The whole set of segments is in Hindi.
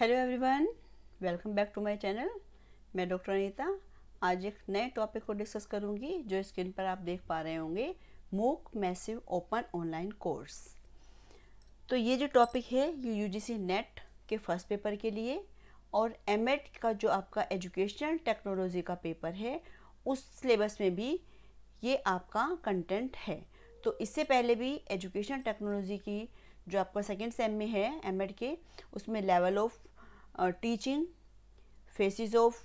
Hello everyone welcome back to my channel मैं डॉक्टर अनीता आज एक नए टॉपिक को डिस्कस करूंगी जो स्क्रीन पर आप देख पा रहे होंगे मूक मैसिव ओपन ऑनलाइन कोर्स तो ये जो टॉपिक है ये यूजीसी नेट के फर्स्ट पेपर के लिए और एमएड का जो आपका एजुकेशनल टेक्नोलॉजी का पेपर है उस सिलेबस में भी ये आपका कंटेंट है तो इससे पहले भी एजुकेशनल टेक्नोलॉजी की जो आपका सेकेंड सेम में है एम के उसमें level of teaching phases of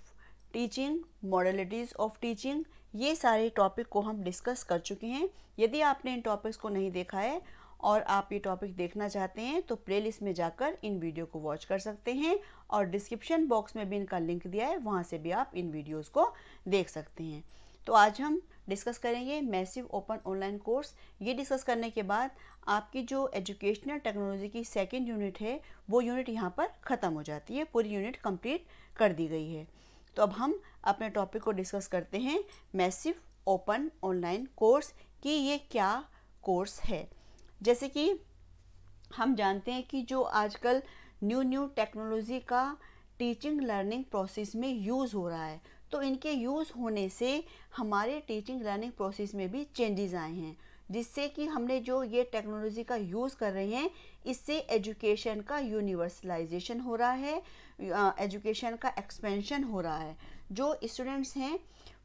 teaching modalities of teaching ये सारे टॉपिक को हम डिस्कस कर चुके हैं यदि आपने इन टॉपिक्स को नहीं देखा है और आप ये टॉपिक देखना चाहते हैं तो प्लेलिस्ट में जाकर इन वीडियो को वॉच कर सकते हैं और डिस्क्रिप्शन बॉक्स में भी इनका लिंक दिया है वहाँ से भी आप इन वीडियोज़ को देख सकते हैं तो आज हम डिस्कस करेंगे मैसिव ओपन ऑनलाइन कोर्स ये डिस्कस करने के बाद आपकी जो एजुकेशनल टेक्नोलॉजी की सेकेंड यूनिट है वो यूनिट यहाँ पर ख़त्म हो जाती है पूरी यूनिट कंप्लीट कर दी गई है तो अब हम अपने टॉपिक को डिस्कस करते हैं मैसिव ओपन ऑनलाइन कोर्स कि ये क्या कोर्स है जैसे कि हम जानते हैं कि जो आजकल न्यू न्यू टेक्नोलॉजी का टीचिंग लर्निंग प्रोसेस में यूज़ हो रहा है तो इनके यूज़ होने से हमारे टीचिंग लर्निंग प्रोसेस में भी चेंजेस आए हैं जिससे कि हमने जो ये टेक्नोलॉजी का यूज़ कर रहे हैं इससे एजुकेशन का यूनिवर्सलाइजेशन हो रहा है एजुकेशन का एक्सपेंशन हो रहा है जो स्टूडेंट्स हैं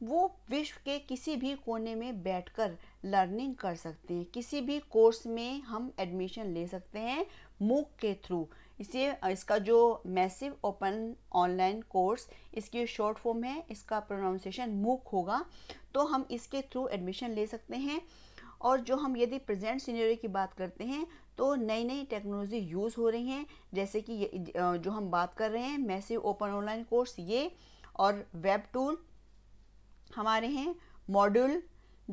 वो विश्व के किसी भी कोने में बैठकर लर्निंग कर सकते हैं किसी भी कोर्स में हम एडमिशन ले सकते हैं मूक के थ्रू इसलिए इसका जो मैसिव ओपन ऑनलाइन कोर्स इसकी शॉर्ट फॉर्म है इसका प्रोनाउंसिएशन मूक होगा तो हम इसके थ्रू एडमिशन ले सकते हैं और जो हम यदि प्रेजेंट सीनियर की बात करते हैं तो नई नई टेक्नोलॉजी यूज़ हो रही हैं जैसे कि ये जो हम बात कर रहे हैं मैसिव ओपन ऑनलाइन कोर्स ये और वेब टूल हमारे हैं मॉड्यूल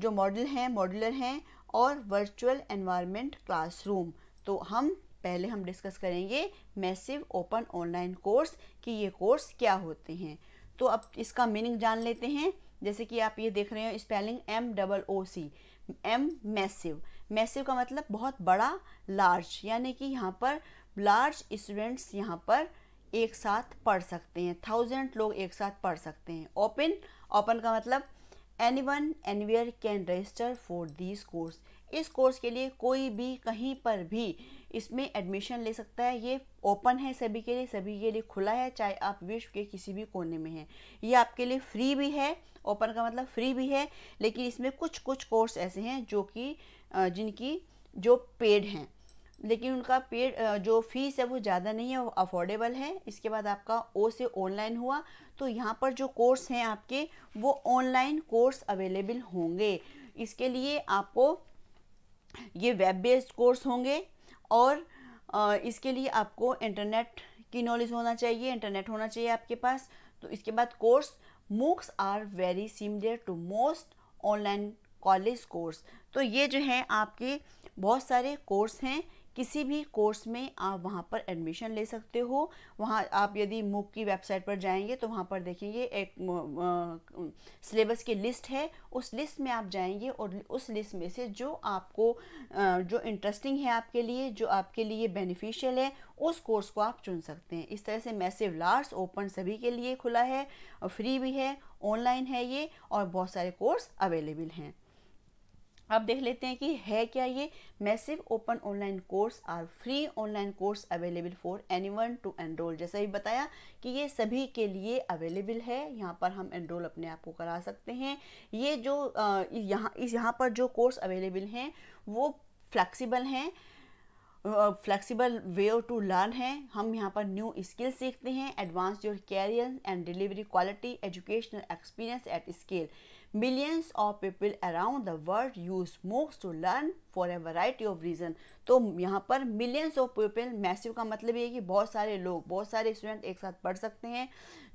जो मॉडल हैं मॉड्यूलर हैं और वर्चुअल एनवायरनमेंट क्लासरूम तो हम पहले हम डिस्कस करेंगे मैसिव ओपन ऑनलाइन कोर्स कि ये कोर्स क्या होते हैं तो अब इसका मीनिंग जान लेते हैं जैसे कि आप ये देख रहे हो spelling M double O C M massive massive का मतलब बहुत बड़ा लार्ज यानी कि यहाँ पर लार्ज स्टूडेंट्स यहाँ पर एक साथ पढ़ सकते हैं थाउजेंड लोग एक साथ पढ़ सकते हैं ओपन ओपन का मतलब any one anywhere can register for this course इस कोर्स के लिए कोई भी कहीं पर भी इसमें एडमिशन ले सकता है ये ओपन है सभी के लिए सभी के लिए खुला है चाहे आप विश्व के किसी भी कोने में हैं ये आपके लिए फ्री भी है ओपन का मतलब फ्री भी है लेकिन इसमें कुछ कुछ कोर्स ऐसे हैं जो कि जिनकी जो पेड हैं लेकिन उनका पेड जो फीस है वो ज़्यादा नहीं है अफोर्डेबल है इसके बाद आपका ओ से ऑनलाइन हुआ तो यहाँ पर जो कोर्स हैं आपके वो ऑनलाइन कोर्स अवेलेबल होंगे इसके लिए आपको ये वेब बेस्ड कोर्स होंगे और इसके लिए आपको इंटरनेट की नॉलेज होना चाहिए इंटरनेट होना चाहिए आपके पास तो इसके बाद course MOOCs are very similar to most online college course तो ये जो है आपके बहुत सारे कोर्स हैं किसी भी कोर्स में आप वहाँ पर एडमिशन ले सकते हो वहाँ आप यदि मूक की वेबसाइट पर जाएंगे तो वहाँ पर देखेंगे एक सिलेबस की लिस्ट है उस लिस्ट में आप जाएंगे और उस लिस्ट में से जो आपको जो इंटरेस्टिंग है आपके लिए जो आपके लिए बेनिफिशियल है उस कोर्स को आप चुन सकते हैं इस तरह से मैसेव लार्स ओपन सभी के लिए खुला है और फ्री भी है ऑनलाइन है ये और बहुत सारे कोर्स अवेलेबल हैं अब देख लेते हैं कि है क्या ये massive open online course are free online course available for anyone to enroll जैसा भी बताया कि ये सभी के लिए अवेलेबल है यहाँ पर हम एनरोल अपने आप को करा सकते हैं ये जो यहाँ इस यहाँ पर जो कोर्स अवेलेबल हैं वो फ्लैक्सीबल हैं फ्लैक्सीबल वे टू लर्न है हम यहाँ पर न्यू स्किल सीखते हैं advance your career and delivery quality educational experience at scale Millions of people around the world use MOOCs to learn for a variety of reasons. तो यहाँ पर मिलियंस ऑफ पीपल मैसिव का मतलब ये है कि बहुत सारे लोग बहुत सारे स्टूडेंट एक साथ पढ़ सकते हैं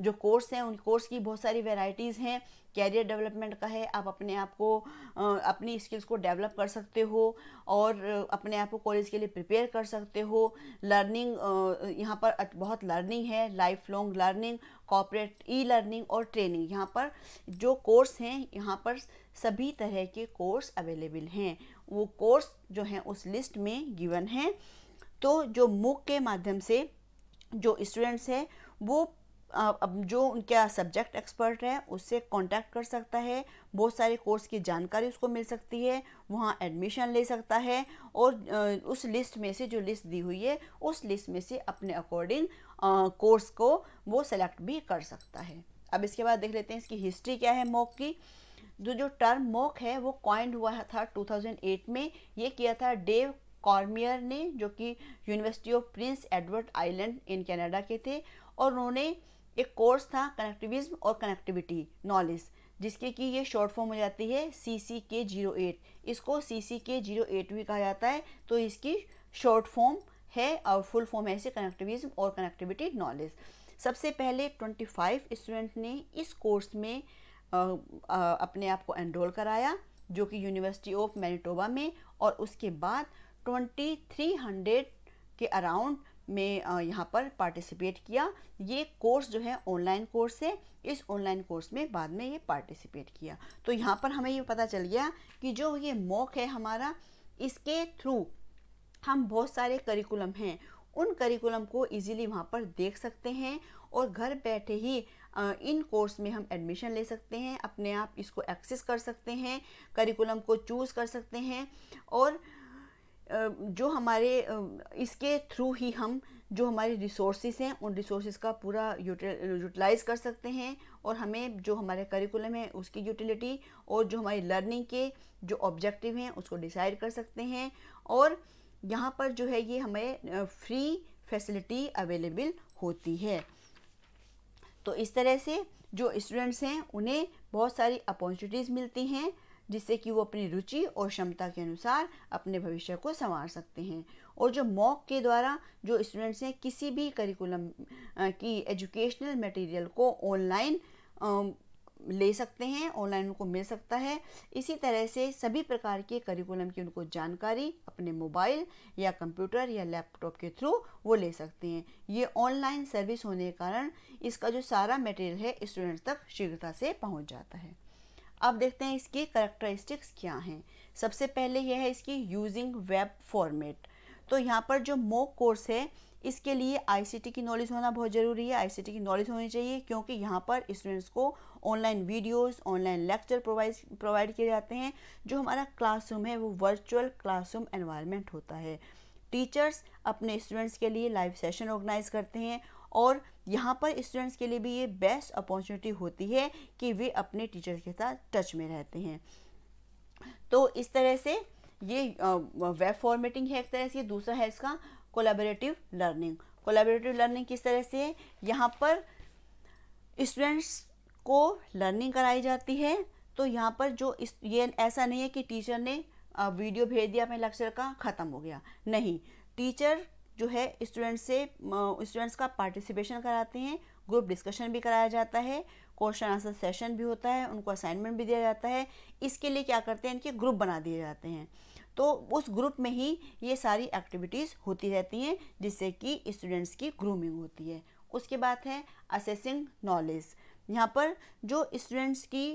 जो कोर्स हैं उन कोर्स की बहुत सारी वेराइटीज़ हैं कैरियर डेवलपमेंट का है आप अपने आप को अपनी स्किल्स को डेवलप कर सकते हो और अपने आप को कॉलेज के लिए प्रिपेयर कर सकते हो लर्निंग यहाँ पर बहुत लर्निंग है life long learning corporate e learning और ट्रेनिंग यहाँ पर जो कोर्स हैं यहाँ पर सभी तरह के कोर्स अवेलेबल हैं वो कोर्स जो हैं उस लिस्ट में गिवन है तो जो मूक के माध्यम से जो स्टूडेंट्स हैं वो अब जो उनका सब्जेक्ट एक्सपर्ट है उससे कांटेक्ट कर सकता है बहुत सारे कोर्स की जानकारी उसको मिल सकती है वहाँ एडमिशन ले सकता है और उस लिस्ट में से जो लिस्ट दी हुई है उस लिस्ट में से अपने अकॉर्डिंग कोर्स को वो सेलेक्ट भी कर सकता है अब इसके बाद देख लेते हैं इसकी हिस्ट्री क्या है मॉक की जो जो टर्म मोक है वो कॉइंड हुआ था 2008 में ये किया था डेव कॉर्मियर ने जो कि university of Prince Edward Island in Canada के थे और उन्होंने एक कोर्स था कनेक्टिविज्म और कनेक्टिविटी नॉलेज जिसके कि ये शॉर्ट फॉर्म हो जाती है सी सी के जीरो एट इसको सी सी के जीरो एट भी कहा जाता है तो इसकी शॉर्ट फॉर्म है और फुल फॉर्म है ऐसे कनेक्टिविज्म और कनेक्टिविटी नॉलेज सबसे पहले ट्वेंटी फाइव स्टूडेंट ने इस कोर्स में अपने आप को एनरोल कराया जो कि यूनिवर्सिटी ऑफ मैनिटोबा में और उसके बाद 2300 के अराउंड में यहाँ पर पार्टिसिपेट किया ये कोर्स जो है ऑनलाइन कोर्स है इस ऑनलाइन कोर्स में बाद में ये पार्टिसिपेट किया तो यहाँ पर हमें ये पता चल गया कि जो ये मॉक है हमारा इसके थ्रू हम बहुत सारे करिकुलम हैं उन करिकुलम को इजीली वहाँ पर देख सकते हैं और घर बैठे ही इन कोर्स में हम एडमिशन ले सकते हैं अपने आप इसको एक्सेस कर सकते हैं करिकुलम को चूज़ कर सकते हैं और जो हमारे इसके थ्रू ही हम जो हमारे रिसोर्सेज हैं उन रिसोर्सेज का पूरा यूटिलाइज़ कर सकते हैं और हमें जो हमारे करिकुलम है उसकी यूटिलिटी और जो हमारी लर्निंग के जो ऑब्जेक्टिव हैं उसको डिसाइड कर सकते हैं और यहाँ पर जो है ये हमें फ्री फैसिलिटी अवेलेबल होती है तो इस तरह से जो स्टूडेंट्स हैं उन्हें बहुत सारी अपॉर्चुनिटीज़ मिलती हैं जिससे कि वो अपनी रुचि और क्षमता के अनुसार अपने भविष्य को संवार सकते हैं और जो मॉक के द्वारा जो स्टूडेंट्स हैं किसी भी करिकुलम की एजुकेशनल मटेरियल को ऑनलाइन ले सकते हैं ऑनलाइन उनको मिल सकता है इसी तरह से सभी प्रकार के करिकुलम की उनको जानकारी अपने मोबाइल या कंप्यूटर या लैपटॉप के थ्रू वो ले सकते हैं ये ऑनलाइन सर्विस होने के कारण इसका जो सारा मटेरियल है स्टूडेंट्स तक शीघ्रता से पहुंच जाता है अब देखते हैं इसकी करेक्टरिस्टिक्स क्या हैं सबसे पहले यह है इसकी यूजिंग वेब फॉर्मेट तो यहाँ पर जो मोक कोर्स है इसके लिए आईसीटी की नॉलेज होना बहुत ज़रूरी है आईसीटी की नॉलेज होनी चाहिए क्योंकि यहाँ पर स्टूडेंट्स को online videos online lecture provide provide किए जाते हैं जो हमारा क्लासरूम है वो वर्चुअल क्लासरूम एनवायरनमेंट होता है टीचर्स अपने स्टूडेंट्स के लिए लाइव सेशन ऑर्गेनाइज करते हैं और यहाँ पर स्टूडेंट्स के लिए भी ये बेस्ट अपॉर्चुनिटी होती है कि वे अपने टीचर के साथ टच में रहते हैं तो इस तरह से ये वेब फॉर्मेटिंग है एक तरह से दूसरा है इसका कोलाबरेटिव लर्निंग कोलाबरेटिव लर्निंग किस तरह से है यहाँ पर स्टूडेंट्स को लर्निंग कराई जाती है तो यहाँ पर जो इस ये ऐसा नहीं है कि टीचर ने वीडियो भेज दिया अपने लेक्चर का ख़त्म हो गया नहीं टीचर जो है स्टूडेंट से स्टूडेंट्स का पार्टिसिपेशन कराते हैं ग्रुप डिस्कशन भी कराया जाता है क्वेश्चन आंसर सेशन भी होता है उनको असाइनमेंट भी दिया जाता है इसके लिए क्या करते हैं इनके ग्रुप बना दिए जाते हैं तो उस ग्रुप में ही ये सारी एक्टिविटीज़ होती रहती हैं जिससे कि स्टूडेंट्स की ग्रूमिंग होती है उसके बाद है असेसिंग नॉलेज यहाँ पर जो स्टूडेंट्स की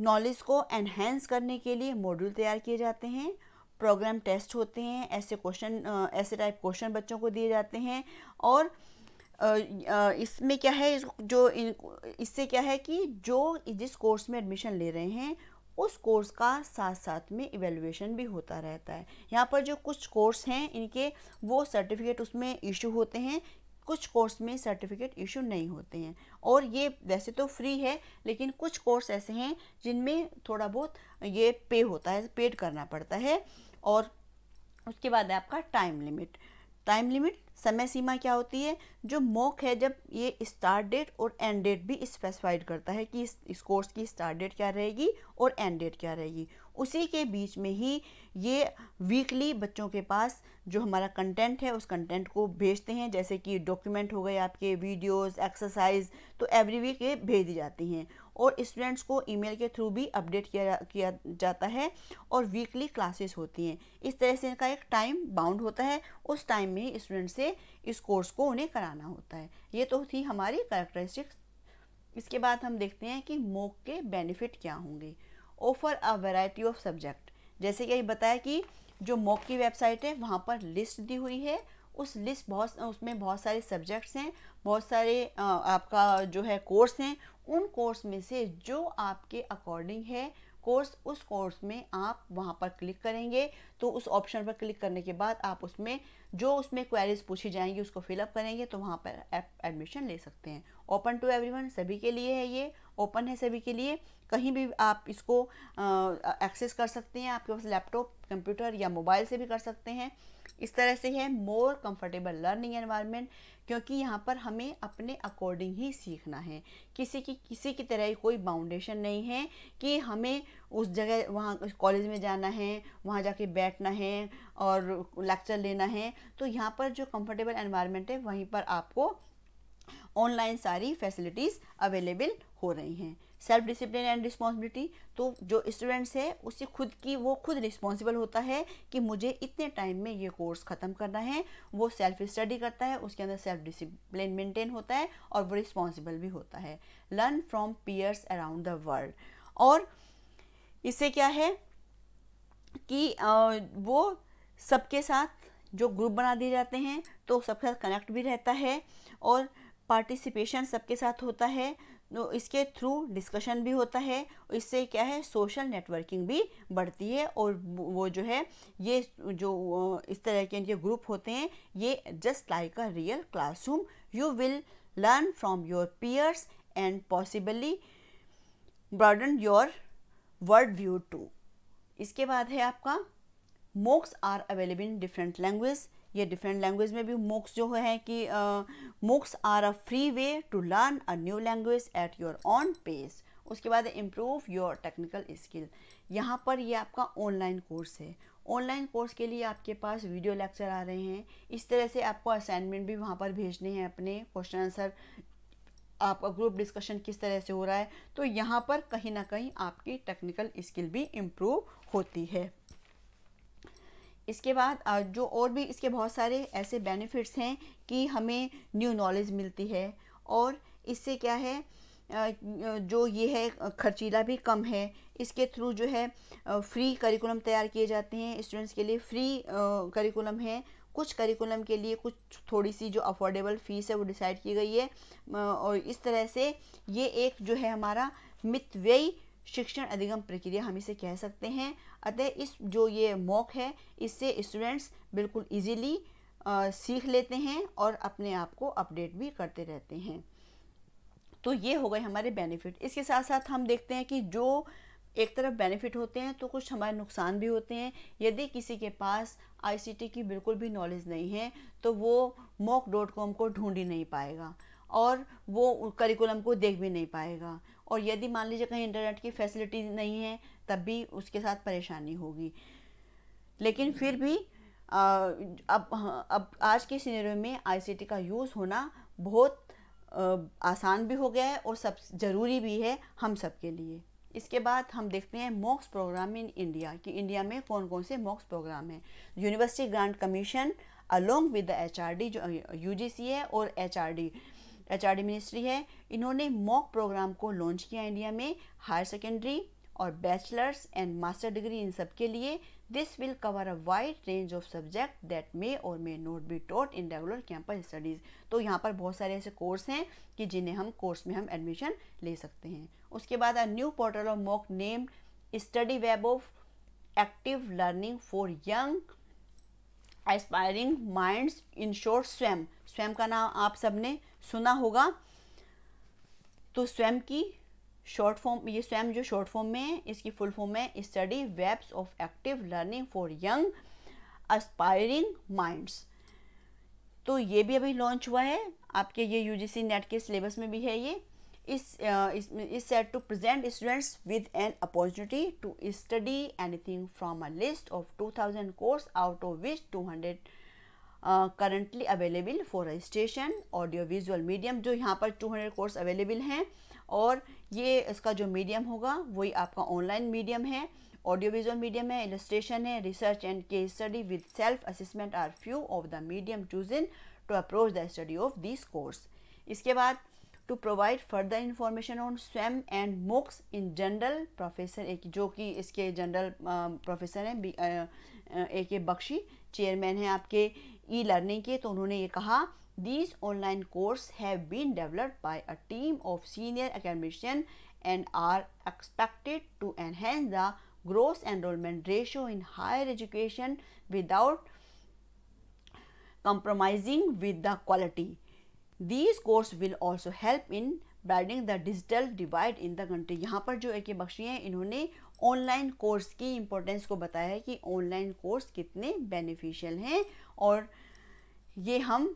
नॉलेज को एनहेंस करने के लिए मॉड्यूल तैयार किए जाते हैं प्रोग्राम टेस्ट होते हैं ऐसे क्वेश्चन ऐसे टाइप क्वेश्चन बच्चों को दिए जाते हैं और इसमें क्या है जो इससे क्या है कि जो जिस कोर्स में एडमिशन ले रहे हैं उस कोर्स का साथ साथ में इवेलुएशन भी होता रहता है यहाँ पर जो कुछ कोर्स हैं इनके वो सर्टिफिकेट उसमें इशू होते हैं कुछ कोर्स में सर्टिफिकेट इशू नहीं होते हैं और ये वैसे तो फ्री है लेकिन कुछ कोर्स ऐसे हैं जिनमें थोड़ा बहुत ये पे होता है पेड करना पड़ता है और उसके बाद है आपका टाइम लिमिट टाइम लिमिट समय सीमा क्या होती है जो मॉक है जब ये स्टार्ट डेट और एंड डेट भी स्पेसिफाइड करता है कि इस, इस कोर्स की स्टार्ट डेट क्या रहेगी और एंड डेट क्या रहेगी उसी के बीच में ही ये वीकली बच्चों के पास जो हमारा कंटेंट है उस कंटेंट को भेजते हैं जैसे कि डॉक्यूमेंट हो गए आपके वीडियोस एक्सरसाइज तो एवरी वीक ये भेज दी जाती हैं और स्टूडेंट्स को ईमेल के थ्रू भी अपडेट किया जा किया जाता है और वीकली क्लासेस होती हैं इस तरह से इनका एक टाइम बाउंड होता है उस टाइम में ही स्टूडेंट से इस कोर्स को उन्हें कराना होता है ये तो थी हमारी करेक्टरिस्टिक्स इसके बाद हम देखते हैं कि मोक के बेनिफिट क्या होंगे offer a variety of subject जैसे कि बताया कि जो मॉक की वेबसाइट है वहाँ पर लिस्ट दी हुई है उस लिस्ट बहुत उसमें बहुत सारे सब्जेक्ट्स हैं बहुत सारे आपका जो है कोर्स हैं उन कोर्स में से जो आपके अकॉर्डिंग है कोर्स उस कोर्स में आप वहाँ पर क्लिक करेंगे तो उस ऑप्शन पर क्लिक करने के बाद आप उसमें जो उसमें क्वेरीज पूछी जाएंगी उसको फिलअप करेंगे तो वहाँ पर एडमिशन ले सकते हैं ओपन टू एवरीवन सभी के लिए है ये ओपन है सभी के लिए कहीं भी आप इसको एक्सेस कर सकते हैं आपके पास लैपटॉप कंप्यूटर या मोबाइल से भी कर सकते हैं इस तरह से है मोर कंफर्टेबल लर्निंग एनवायरनमेंट क्योंकि यहाँ पर हमें अपने अकॉर्डिंग ही सीखना है किसी की किसी की तरह कोई बाउंडेशन नहीं है कि हमें उस जगह वहाँ कॉलेज में जाना है वहाँ जाके बैठना है और लेक्चर लेना है तो यहाँ पर जो कंफर्टेबल एनवायरनमेंट है वहीं पर आपको ऑनलाइन सारी फैसिलिटीज़ अवेलेबल हो रही हैं सेल्फ डिसिप्लिन एंड रिस्पॉन्सिबिलिटी तो जो स्टूडेंट्स है उसे खुद की वो खुद रिस्पॉन्सिबल होता है कि मुझे इतने टाइम में ये कोर्स ख़त्म करना है वो सेल्फ स्टडी करता है उसके अंदर सेल्फ डिसिप्लिन मेंटेन होता है और वो रिस्पॉन्सिबल भी होता है learn from peers around the world और इससे क्या है कि वो सबके साथ जो ग्रुप बना दिए जाते हैं तो सबके साथ कनेक्ट भी रहता है और पार्टिसिपेशन सबके साथ होता है इसके थ्रू डिस्कशन भी होता है इससे क्या है सोशल नेटवर्किंग भी बढ़ती है और वो जो है ये जो इस तरह के जो ग्रुप होते हैं ये just like a real classroom you will learn from your peers and possibly broaden your world view too इसके बाद है आपका MOOCs are available in different language ये डिफरेंट लैंग्वेज में भी मोक्स जो है कि MOOCs are a free way to learn a new language at your own pace उसके बाद इम्प्रूव योर टेक्निकल स्किल यहाँ पर ये आपका ऑनलाइन कोर्स है ऑनलाइन कोर्स के लिए आपके पास वीडियो लेक्चर आ रहे हैं इस तरह से आपको असाइनमेंट भी वहाँ पर भेजने हैं अपने क्वेश्चन आंसर आपका ग्रुप डिस्कशन किस तरह से हो रहा है तो यहाँ पर कहीं ना कहीं आपकी टेक्निकल स्किल भी इम्प्रूव होती है इसके बाद जो और भी इसके बहुत सारे ऐसे बेनिफिट्स हैं कि हमें न्यू नॉलेज मिलती है और इससे क्या है जो ये है खर्चीला भी कम है इसके थ्रू जो है फ्री करिकुलम तैयार किए जाते हैं स्टूडेंट्स के लिए फ्री करिकुलम है कुछ करिकुलम के लिए कुछ थोड़ी सी जो अफोर्डेबल फ़ीस है वो डिसाइड की गई है और इस तरह से ये एक जो है हमारा मितव्ययी शिक्षण अधिगम प्रक्रिया हम इसे कह सकते हैं अतः इस जो ये मॉक है इससे स्टूडेंट्स बिल्कुल इजीली सीख लेते हैं और अपने आप को अपडेट भी करते रहते हैं तो ये हो गए हमारे बेनिफिट इसके साथ साथ हम देखते हैं कि जो एक तरफ बेनिफिट होते हैं तो कुछ हमारे नुकसान भी होते हैं यदि किसी के पास आईसीटी की बिल्कुल भी नॉलेज नहीं है तो वो मॉक डॉट कॉम को ढूंढ ही नहीं पाएगा और वो करिकुलम को देख भी नहीं पाएगा और यदि मान लीजिए कहीं इंटरनेट की फैसिलिटी नहीं है तब भी उसके साथ परेशानी होगी लेकिन फिर भी आ, अब हाँ, अब आज के सिनेरियो में आईसीटी का यूज़ होना बहुत आ, आसान भी हो गया है और सब ज़रूरी भी है हम सब के लिए इसके बाद हम देखते हैं मॉक्स प्रोग्राम इन इंडिया कि इंडिया में कौन कौन से मॉक्स प्रोग्राम हैं university grant commission along with the D जो सी है और एच आर डी मिनिस्ट्री है इन्होंने मॉक प्रोग्राम को लॉन्च किया इंडिया में हायर सेकेंडरी और बैचलर्स एंड मास्टर डिग्री इन सब के लिए this will cover a wide range of subject that may or may not be taught in regular campus studies तो यहाँ पर बहुत सारे ऐसे कोर्स हैं कि जिन्हें हम कोर्स में हम एडमिशन ले सकते हैं उसके बाद a new portal of MOOC name study web of active learning for young aspiring mind in short Swayam Swayam का नाम आप सबने सुना होगा तो स्वयं की शॉर्ट फॉर्म ये स्वयं जो शॉर्ट फॉर्म में है इसकी फुल फॉर्म में study webs of active learning for young aspiring minds तो ये भी अभी लॉन्च हुआ है आपके ये यूजीसी नेट के सिलेबस में भी है ये is set to present students with an opportunity to study anything from a list of two thousand course out of which two hundred currently available for registration audio visual medium जो यहाँ पर 200 कोर्स अवेलेबल हैं और ये इसका जो मीडियम होगा वही आपका ऑनलाइन मीडियम है ऑडियो विजुअल मीडियम है इलस्ट्रेशन है research and case study with self assessment are few of the medium choose in to approach the study of this course इसके बाद to provide further information on Swayam and MOOCs in general professor एक जो कि इसके जनरल प्रोफेसर हैं ए के बख्शी चेयरमैन हैं आपके ई लर्निंग के तो उन्होंने ये कहा these online course have been developed by a team of senior academician and are expected to enhance the growth enrollment ratio in higher education without compromising with the quality these course will also help in bridging the digital divide in the country यहाँ पर जो एक बख्शी हैं इन्होंने ऑनलाइन कोर्स की इम्पोर्टेंस को बताया है कि ऑनलाइन कोर्स कितने बेनिफिशियल हैं और ये हम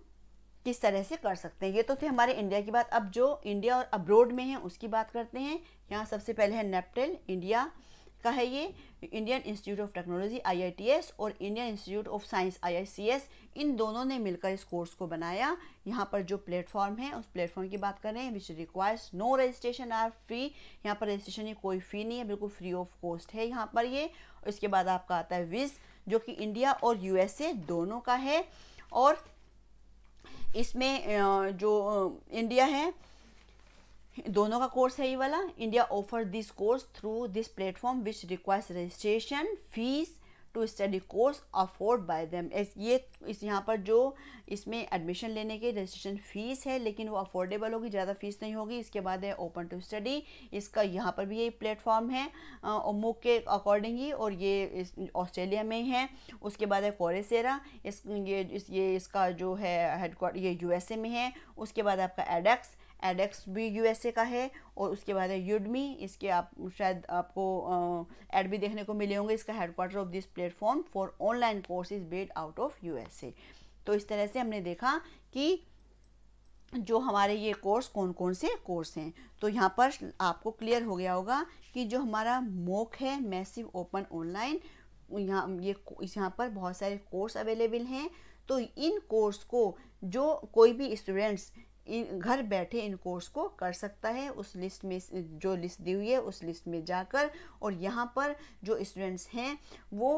किस तरह से कर सकते हैं ये तो थे हमारे इंडिया की बात अब जो इंडिया और अब्रोड में है उसकी बात करते हैं यहाँ सबसे पहले है नेपटेल इंडिया का है ये Indian institute of technology IITs और इंडियन इंस्टीट्यूट ऑफ साइंस आईआईसीएस इन दोनों ने मिलकर इस कोर्स को बनाया यहाँ पर जो प्लेटफॉर्म है उस प्लेटफॉर्म की बात कर रहे हैं which requires no registration are free यहाँ पर रजिस्ट्रेशन की कोई फ़ी नहीं है बिल्कुल फ्री ऑफ कॉस्ट है यहाँ पर ये इसके बाद आपका आता है विज जो कि इंडिया और यू दोनों का है और इसमें जो इंडिया है दोनों का कोर्स है ये वाला India offer this course through this platform which requires registration fees to study course afford by them ये इस यहाँ पर जो इसमें एडमिशन लेने के रजिस्ट्रेशन फ़ीस है लेकिन वो अफोर्डेबल होगी ज़्यादा फ़ीस नहीं होगी इसके बाद है ओपन टू स्टडी इसका यहाँ पर भी यही प्लेटफॉर्म है मूक के अकॉर्डिंग ही और ये ऑस्ट्रेलिया में ही है उसके बाद है कोरेसेरा इस ये इस, ये इसका जो है हेडक्वार्टर ये यू में है उसके बाद आपका एडेक्स एडेक्स भी यूएसए का है और उसके बाद है यूडमी इसके आप शायद आपको एड भी देखने को मिले होंगे इसका headquarter of this platform for online courses based out of you तो इस तरह से हमने देखा कि जो हमारे ये कोर्स कौन कौन से कोर्स हैं तो यहाँ पर आपको क्लियर हो गया होगा कि जो हमारा मोक है मैसिव ओपन ऑनलाइन यहाँ ये यहाँ पर बहुत सारे कोर्स अवेलेबल हैं तो इन कोर्स को जो कोई भी स्टूडेंट्स इन घर बैठे इन कोर्स को कर सकता है उस लिस्ट में जो लिस्ट दी हुई है उस लिस्ट में जाकर और यहाँ पर जो स्टूडेंट्स हैं वो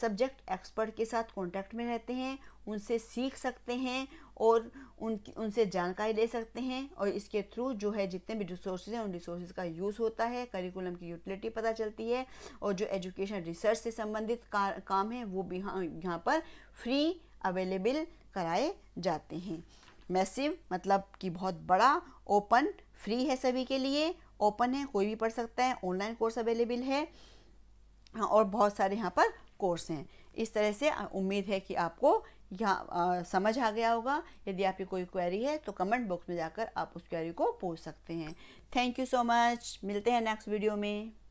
सब्जेक्ट एक्सपर्ट के साथ कांटेक्ट में रहते हैं उनसे सीख सकते हैं और उन उनसे जानकारी ले सकते हैं और इसके थ्रू जो है जितने भी रिसोर्स हैं उन रिसोर्स का यूज़ होता है करिकुलम की यूटिलिटी पता चलती है और जो एजुकेशन रिसर्च से संबंधित का, काम है वो भी हाँ, यहाँ पर फ्री अवेलेबल कराए जाते हैं मैसिव मतलब कि बहुत बड़ा ओपन फ्री है सभी के लिए ओपन है कोई भी पढ़ सकता है ऑनलाइन कोर्स अवेलेबल है हाँ, और बहुत सारे यहाँ पर कोर्स हैं इस तरह से उम्मीद है कि आपको यहाँ समझ आ गया होगा यदि आपकी कोई क्वेरी है तो कमेंट बॉक्स में जाकर आप उस क्वेरी को पूछ सकते हैं थैंक यू सो मच मिलते हैं नेक्स्ट वीडियो में